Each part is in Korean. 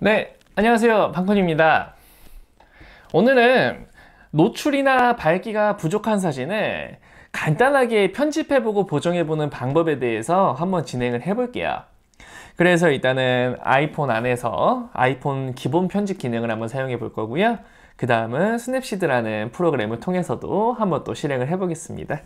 네, 안녕하세요. 방콘입니다. 오늘은 노출이나 밝기가 부족한 사진을 간단하게 편집해보고 보정해보는 방법에 대해서 한번 진행을 해볼게요. 그래서 일단은 아이폰 안에서 아이폰 기본 편집 기능을 한번 사용해 볼 거고요. 그 다음은 스냅시드라는 프로그램을 통해서도 한번 또 실행을 해보겠습니다.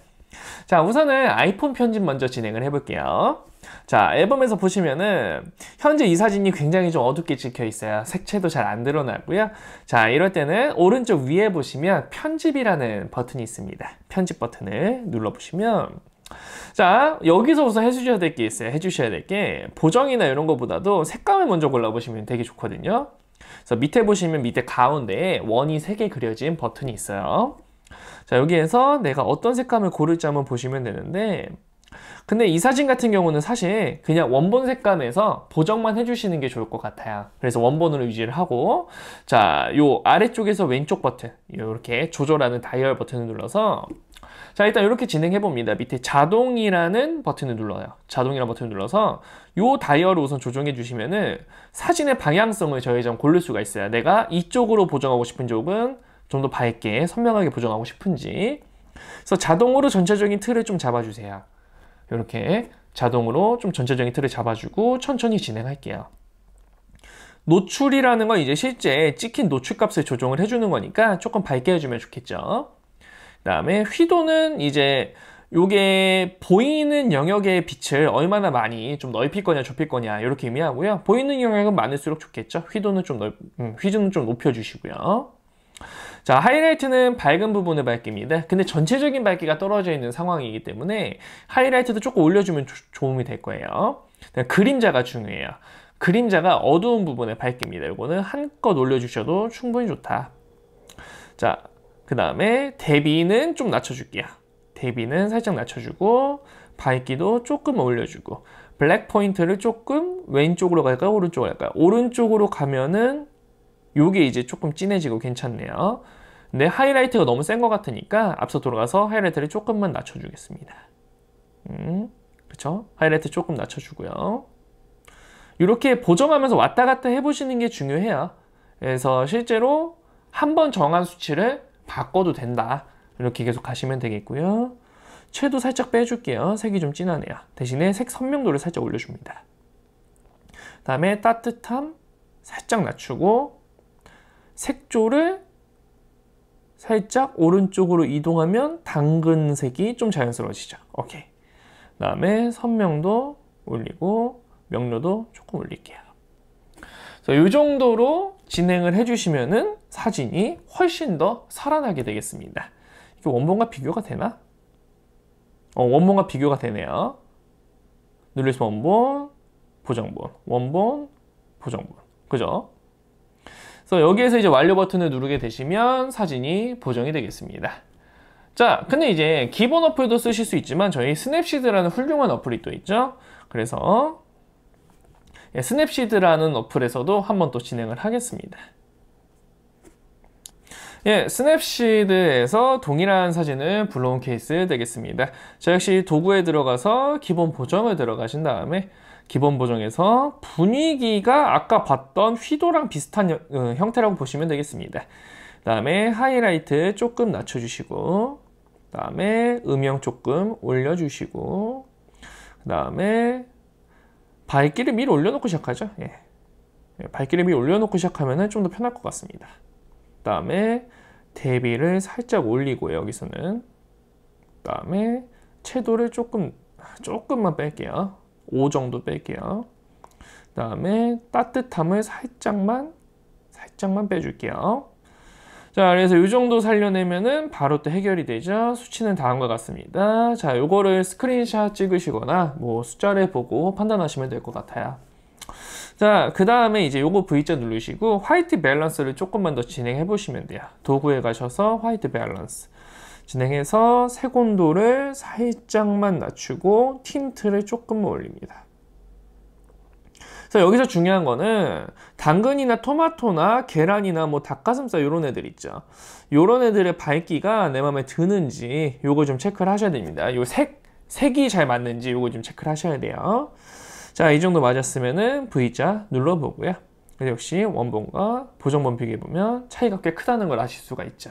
자 우선은 아이폰 편집 먼저 진행을 해볼게요. 자 앨범에서 보시면은 현재 이 사진이 굉장히 좀 어둡게 찍혀 있어요 색채도 잘 안 드러나고요 자 이럴 때는 오른쪽 위에 보시면 편집이라는 버튼이 있습니다 편집 버튼을 눌러 보시면 자 여기서 우선 해주셔야 될 게 있어요 해주셔야 될 게 보정이나 이런 것보다도 색감을 먼저 골라보시면 되게 좋거든요 그래서 밑에 보시면 밑에 가운데에 원이 3개 그려진 버튼이 있어요 자 여기에서 내가 어떤 색감을 고를지 한번 보시면 되는데 근데 이 사진 같은 경우는 사실 그냥 원본 색감에서 보정만 해주시는 게 좋을 것 같아요 그래서 원본으로 유지를 하고 자 요 아래쪽에서 왼쪽 버튼 이렇게 조절하는 다이얼 버튼을 눌러서 자 일단 이렇게 진행해 봅니다 밑에 자동이라는 버튼을 눌러요 자동이라는 버튼을 눌러서 요 다이얼을 우선 조정해 주시면은 사진의 방향성을 저희 좀 고를 수가 있어요 내가 이쪽으로 보정하고 싶은 쪽은 좀 더 밝게 선명하게 보정하고 싶은지 그래서 자동으로 전체적인 틀을 좀 잡아주세요 이렇게 자동으로 좀 전체적인 틀을 잡아주고 천천히 진행할게요. 노출이라는 건 이제 실제 찍힌 노출값을 조정을 해주는 거니까 조금 밝게 해주면 좋겠죠. 그 다음에 휘도는 이제 요게 보이는 영역의 빛을 얼마나 많이 좀 넓힐 거냐 좁힐 거냐 이렇게 의미하고요. 보이는 영역은 많을수록 좋겠죠. 휘도는 좀 넓, 음, 휘도는 좀 높여주시고요. 자 하이라이트는 밝은 부분을 밝힙니다 근데 전체적인 밝기가 떨어져 있는 상황이기 때문에 하이라이트도 조금 올려주면 조, 도움이 될 거예요 네, 그림자가 중요해요 그림자가 어두운 부분에 밝힙니다 이거는 한껏 올려주셔도 충분히 좋다 자 그 다음에 대비는 좀 낮춰줄게요 대비는 살짝 낮춰주고 밝기도 조금 올려주고 블랙 포인트를 조금 왼쪽으로 갈까요? 오른쪽으로 갈까요? 오른쪽으로 가면은 요게 이제 조금 진해지고 괜찮네요. 근데 하이라이트가 너무 센 것 같으니까 앞서 돌아가서 하이라이트를 조금만 낮춰주겠습니다. 음, 그렇죠? 하이라이트 조금 낮춰주고요. 이렇게 보정하면서 왔다 갔다 해보시는 게 중요해요. 그래서 실제로 한번 정한 수치를 바꿔도 된다. 이렇게 계속 가시면 되겠고요. 채도 살짝 빼줄게요. 색이 좀 진하네요. 대신에 색 선명도를 살짝 올려줍니다. 다음에 따뜻함 살짝 낮추고 색조를 살짝 오른쪽으로 이동하면 당근색이 좀 자연스러워지죠. 오케이. 다음에 선명도 올리고 명료도 조금 올릴게요. 이 정도로 진행을 해주시면 사진이 훨씬 더 살아나게 되겠습니다. 이게 원본과 비교가 되나? 어, 원본과 비교가 되네요. 눌리스 원본, 보정본, 원본, 보정본. 그죠? 그래서 여기에서 이제 완료 버튼을 누르게 되시면 사진이 보정이 되겠습니다. 자, 근데 이제 기본 어플도 쓰실 수 있지만 저희 스냅시드라는 훌륭한 어플이 또 있죠. 그래서 스냅시드라는 예, 어플에서도 한번 또 진행을 하겠습니다. 예, 스냅시드에서 동일한 사진을 불러온 케이스 되겠습니다. 자, 역시 도구에 들어가서 기본 보정을 들어가신 다음에 기본 보정에서 분위기가 아까 봤던 휘도랑 비슷한 어, 형태라고 보시면 되겠습니다. 그 다음에 하이라이트 조금 낮춰주시고 그 다음에 음영 조금 올려주시고 그 다음에 밝기를 미리 올려놓고 시작하죠. 예. 밝기를 예, 미리 올려놓고 시작하면 좀 더 편할 것 같습니다. 다음에 대비를 살짝 올리고 여기서는 그 다음에 채도를 조금 조금만 뺄게요 5 정도 뺄게요 그 다음에 따뜻함을 살짝만 살짝만 빼줄게요 자 그래서 이 정도 살려내면은 바로 또 해결이 되죠 수치는 다음과 같습니다 자 요거를 스크린샷 찍으시거나 뭐 숫자를 보고 판단하시면 될 것 같아요 자, 그 다음에 이제 요거 V자 누르시고 화이트 밸런스를 조금만 더 진행해 보시면 돼요. 도구에 가셔서 화이트 밸런스 진행해서 색온도를 살짝만 낮추고 틴트를 조금만 올립니다. 그래서 여기서 중요한 거는 당근이나 토마토나 계란이나 뭐 닭가슴살 요런 애들 있죠 요런 애들의 밝기가 내 마음에 드는지 요거 좀 체크를 하셔야 됩니다 요 색, 색이 잘 맞는지 요거 좀 체크를 하셔야 돼요 자, 이 정도 맞았으면은 V자 눌러보고요. 역시 원본과 보정본 비교해보면 차이가 꽤 크다는 걸 아실 수가 있죠.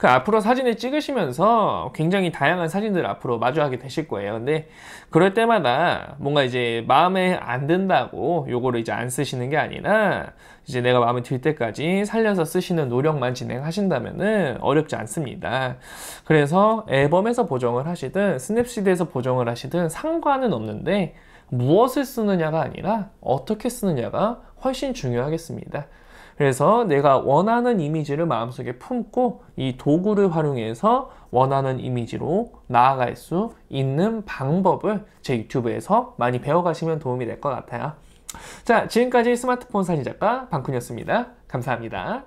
그 앞으로 사진을 찍으시면서 굉장히 다양한 사진들 앞으로 마주하게 되실 거예요. 근데 그럴 때마다 뭔가 이제 마음에 안 든다고 요거를 이제 안 쓰시는 게 아니라 이제 내가 마음에 들 때까지 살려서 쓰시는 노력만 진행하신다면은 어렵지 않습니다. 그래서 앨범에서 보정을 하시든 스냅시드에서 보정을 하시든 상관은 없는데 무엇을 쓰느냐가 아니라 어떻게 쓰느냐가 훨씬 중요하겠습니다. 그래서 내가 원하는 이미지를 마음속에 품고 이 도구를 활용해서 원하는 이미지로 나아갈 수 있는 방법을 제 유튜브에서 많이 배워가시면 도움이 될 것 같아요. 자, 지금까지 스마트폰 사진작가 방쿤이었습니다. 감사합니다.